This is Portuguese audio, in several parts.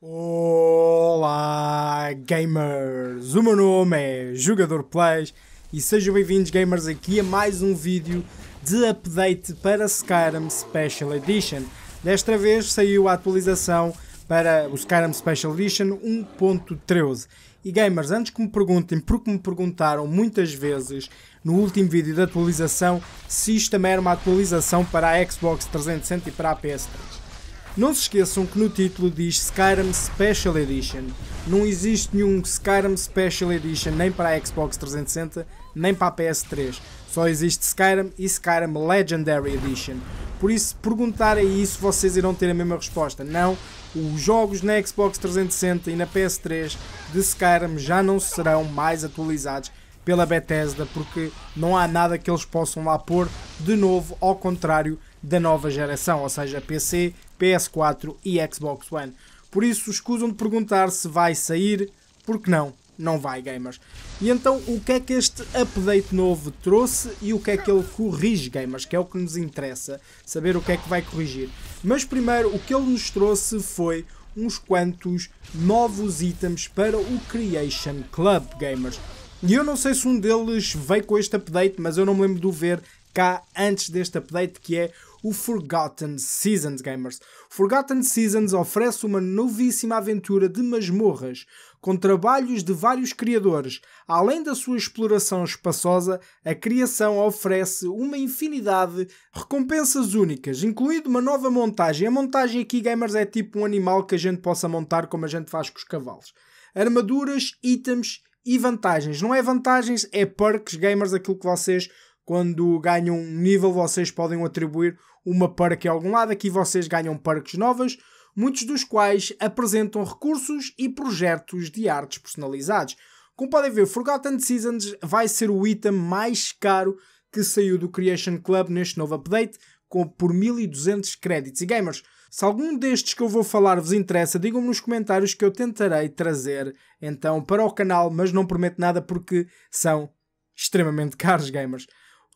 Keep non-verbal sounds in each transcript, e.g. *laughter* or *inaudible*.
Olá, gamers! O meu nome é Jogador Plays e sejam bem-vindos, gamers, aqui a mais um vídeo de update para Skyrim Special Edition. Desta vez saiu a atualização para o Skyrim Special Edition 1.13. E gamers, antes que me perguntem, porque me perguntaram muitas vezes no último vídeo da atualização se isto também era uma atualização para a Xbox 360 e para a PS3. Não se esqueçam que no título diz Skyrim Special Edition. Não existe nenhum Skyrim Special Edition nem para a Xbox 360 nem para a PS3. Só existe Skyrim e Skyrim Legendary Edition. Por isso, se perguntarem isso, vocês irão ter a mesma resposta. Não, os jogos na Xbox 360 e na PS3 de Skyrim já não serão mais atualizados pela Bethesda porque não há nada que eles possam lá pôr de novo, ao contrário da nova geração, ou seja, PC, PS4 e Xbox One. Por isso, escusam de perguntar se vai sair, porque não, não vai, gamers. E então, o que é que este update novo trouxe e o que é que ele corrige, gamers, que é o que nos interessa, saber o que é que vai corrigir. Mas primeiro, o que ele nos trouxe foi uns quantos novos itens para o Creation Club, gamers. E eu não sei se um deles veio com este update, mas eu não me lembro de o ver cá antes deste update, que é o Forgotten Seasons, gamers. Forgotten Seasons oferece uma novíssima aventura de masmorras, com trabalhos de vários criadores. Além da sua exploração espaçosa, a criação oferece uma infinidade de recompensas únicas, incluindo uma nova montagem. A montagem aqui, gamers, é tipo um animal que a gente possa montar como a gente faz com os cavalos. Armaduras, itens e vantagens. Não é vantagens, é perks, gamers, aquilo que vocês quando ganham um nível, vocês podem atribuir uma perk a algum lado. Aqui vocês ganham perks novas, muitos dos quais apresentam recursos e projetos de artes personalizados. Como podem ver, Forgotten Seasons vai ser o item mais caro que saiu do Creation Club neste novo update, com por 1200 créditos. E gamers, se algum destes que eu vou falar vos interessa, digam-me nos comentários que eu tentarei trazer então para o canal, mas não prometo nada porque são extremamente *laughs* caros, gamers.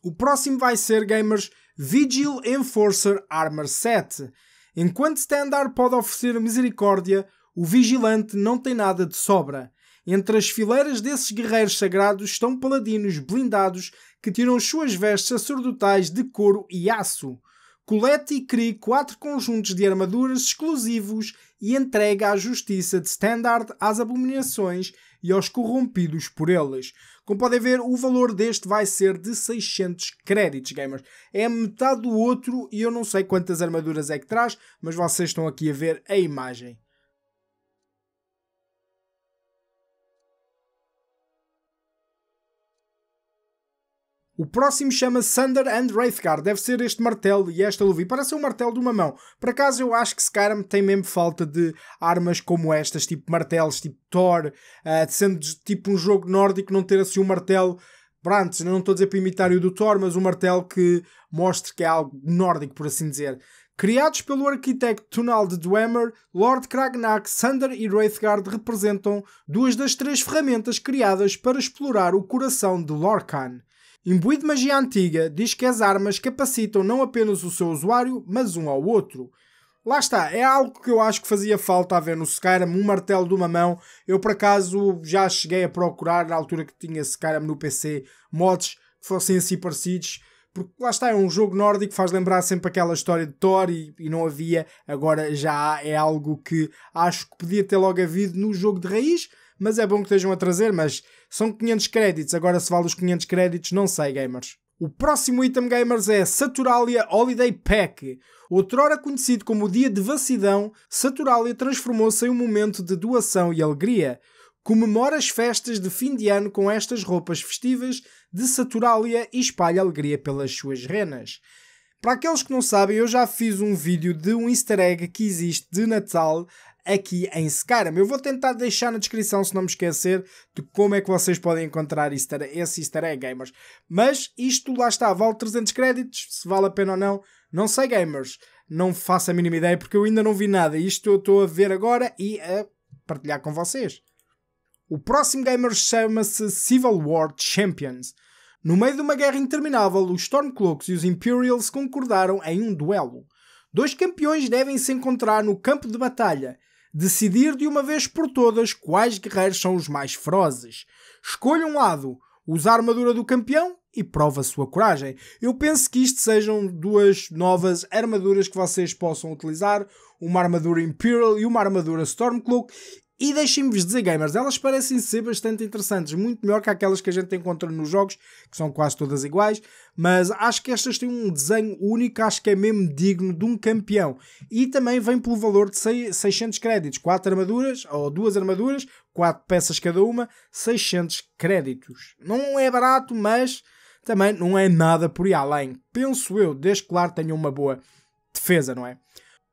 O próximo vai ser, gamers, Vigil Enforcer Armor 7. Enquanto Standard pode oferecer misericórdia, o Vigilante não tem nada de sobra. Entre as fileiras desses guerreiros sagrados estão paladinos blindados que tiram suas vestes sacerdotais de couro e aço. Colete e crie quatro conjuntos de armaduras exclusivos e entrega à justiça de Standard às abominações e aos corrompidos por eles. Como podem ver, o valor deste vai ser de 600 créditos, gamers. É metade do outro e eu não sei quantas armaduras é que traz, mas vocês estão aqui a ver a imagem. O próximo chama Thunder and Wraithgar. Deve ser este martelo e esta luva. E parece um martelo de uma mão. Por acaso eu acho que Skyrim tem mesmo falta de armas como estas, tipo martelos, tipo Thor, uh, sendo de, tipo um jogo nórdico, não ter assim um martelo. Brantes, não estou a dizer para imitar o do Thor, mas um martelo que mostre que é algo nórdico, por assim dizer. Criados pelo arquiteto de Dwemer, Lord Kragnak, Sander e Wraithgard representam duas das três ferramentas criadas para explorar o coração de Lorcan. Imbuído de magia antiga, diz que as armas capacitam não apenas o seu usuário, mas um ao outro. Lá está, é algo que eu acho que fazia falta haver no Skyrim, um martelo de uma mão. Eu por acaso já cheguei a procurar, na altura que tinha Skyrim no PC, mods que fossem assim parecidos porque lá está, é um jogo nórdico, faz lembrar sempre aquela história de Thor e, e, não havia, agora já há, é algo que acho que podia ter logo havido no jogo de raiz, mas é bom que estejam a trazer, mas são 500 créditos, agora se vale os 500 créditos, não sei, gamers. O próximo item, gamers, é Saturalia Holiday Pack. Outrora conhecido como o Dia de Vacidão, Saturalia transformou-se em um momento de doação e alegria. Comemora as festas de fim de ano com estas roupas festivas de Saturalia e espalha alegria pelas suas renas. Para aqueles que não sabem, eu já fiz um vídeo de um easter egg que existe de Natal aqui em Skyrim. Eu vou tentar deixar na descrição, se não me esquecer, de como é que vocês podem encontrar easter, esse easter egg, gamers. Mas isto lá está, vale 300 créditos, se vale a pena ou não, não sei, gamers. Não faço a mínima ideia, porque eu ainda não vi nada. Isto eu estou a ver agora e a partilhar com vocês. O próximo gamer chama-se Civil War Champions. No meio de uma guerra interminável, os Stormcloaks e os Imperials concordaram em um duelo. Dois campeões devem se encontrar no campo de batalha decidir de uma vez por todas quais guerreiros são os mais ferozes. Escolha um lado, usa a armadura do campeão e prova a sua coragem. Eu penso que isto sejam duas novas armaduras que vocês possam utilizar, uma armadura Imperial e uma armadura Stormcloak, e deixem-me-vos dizer, gamers, elas parecem ser bastante interessantes, muito melhor que aquelas que a gente encontra nos jogos, que são quase todas iguais, mas acho que estas têm um desenho único, acho que é mesmo digno de um campeão. E também vem pelo valor de 600 créditos, 4 armaduras, ou duas armaduras, 4 peças cada uma, 600 créditos. Não é barato, mas também não é nada por ir além. Penso eu, desde que claro tenha uma boa defesa, não é?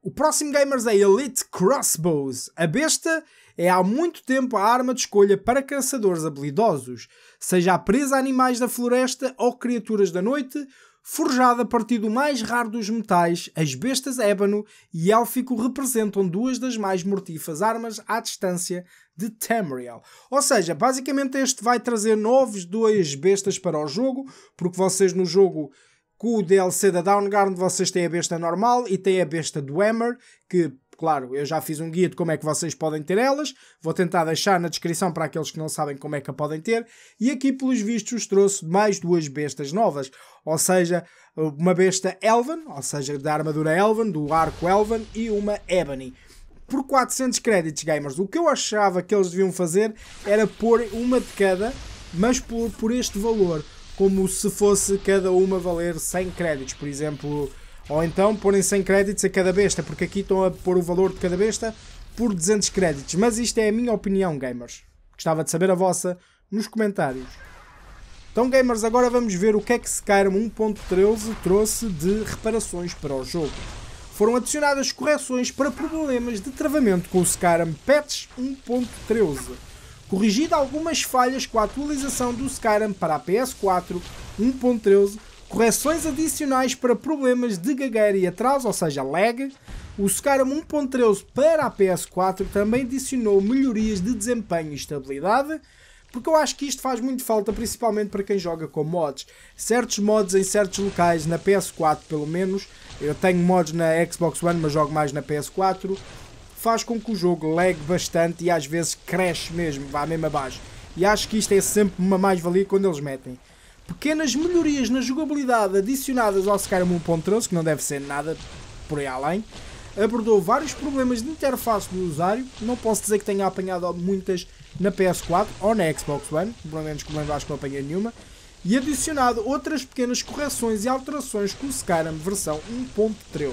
O próximo gamers é Elite Crossbows. A besta é há muito tempo a arma de escolha para caçadores habilidosos, seja a presa a animais da floresta ou criaturas da noite, forjada a partir do mais raro dos metais, as bestas ébano e élfico representam duas das mais mortíferas armas à distância de Tamriel. Ou seja, basicamente este vai trazer novos dois bestas para o jogo, porque vocês no jogo com o DLC da Downguard vocês têm a besta normal e têm a besta do Hammer, que claro, eu já fiz um guia de como é que vocês podem ter elas, vou tentar deixar na descrição para aqueles que não sabem como é que a podem ter, e aqui pelos vistos trouxe mais duas bestas novas, ou seja, uma besta Elven, ou seja, da armadura Elven, do arco Elven, e uma Ebony por 400 créditos gamers. O que eu achava que eles deviam fazer era pôr uma de cada, mas por, por este valor, como se fosse cada uma valer 100 créditos. Por exemplo, ou então porem 100 créditos a cada besta, porque aqui estão a pôr o valor de cada besta por 200 créditos. Mas isto é a minha opinião, gamers. Gostava de saber a vossa nos comentários. Então, gamers, agora vamos ver o que é que Skyrim 1.13 trouxe de reparações para o jogo. Foram adicionadas correções para problemas de travamento com o Skyrim Patch 1.13, corrigida algumas falhas com a atualização do Skyrim para a PS4 1.13 correções adicionais para problemas de gagueira e atraso, ou seja, lag. O Skyrim 1.13 para a PS4 também adicionou melhorias de desempenho e estabilidade, porque eu acho que isto faz muito falta, principalmente para quem joga com mods. Certos mods em certos locais, na PS4 pelo menos, eu tenho mods na Xbox One, mas jogo mais na PS4, faz com que o jogo lague bastante e às vezes cresce mesmo, vá mesmo abaixo. E acho que isto é sempre uma mais-valia quando eles metem pequenas melhorias na jogabilidade adicionadas ao Skyrim 1.13, que não deve ser nada por aí além, abordou vários problemas de interface do usuário, não posso dizer que tenha apanhado muitas na PS4 ou na Xbox One, pelo menos que lembro acho que não apanhei nenhuma, e adicionado outras pequenas correções e alterações com o Skyrim versão 1.13.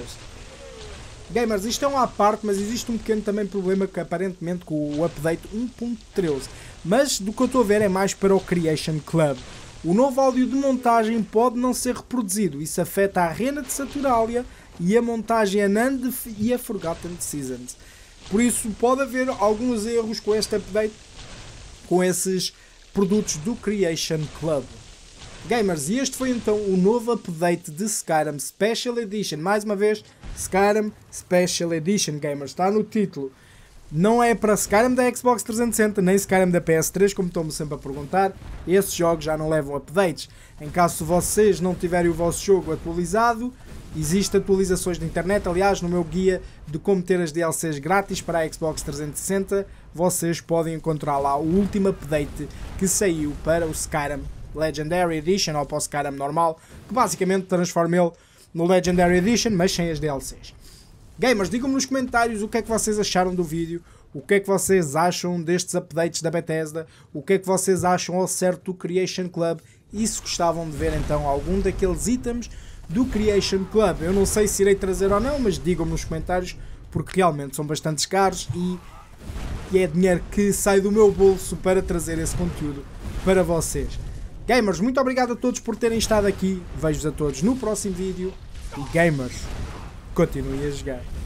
Gamers, isto é uma à parte, mas existe um pequeno também problema que aparentemente com o update 1.13. Mas do que eu estou a ver é mais para o Creation Club. O novo áudio de montagem pode não ser reproduzido, isso afeta a arena de Saturalia e a montagem Anand e a Forgotten Seasons. Por isso pode haver alguns erros com este update, com esses produtos do Creation Club. Gamers, e este foi então o novo update de Skyrim Special Edition. Mais uma vez, Skyrim Special Edition, gamers, está no título. Não é para Skyrim da Xbox 360, nem Skyrim da PS3, como estou me sempre a perguntar. Esses jogos já não levam updates. Em caso vocês não tiverem o vosso jogo atualizado, existem atualizações na internet. Aliás, no meu guia de como ter as DLCs grátis para a Xbox 360, vocês podem encontrar lá o último update que saiu para o Skyrim Legendary Edition, ou para o Skyrim normal, que basicamente transforma ele no Legendary Edition, mas sem as DLCs. Gamers, digam-me nos comentários o que é que vocês acharam do vídeo, o que é que vocês acham destes updates da Bethesda, o que é que vocês acham ao certo do Creation Club e se gostavam de ver então algum daqueles itens do Creation Club. Eu não sei se irei trazer ou não, mas digam-me nos comentários porque realmente são bastante caros e, e é dinheiro que sai do meu bolso para trazer esse conteúdo para vocês. Gamers, muito obrigado a todos por terem estado aqui. Vejo-vos a todos no próximo vídeo. E gamers, Continue a jogar.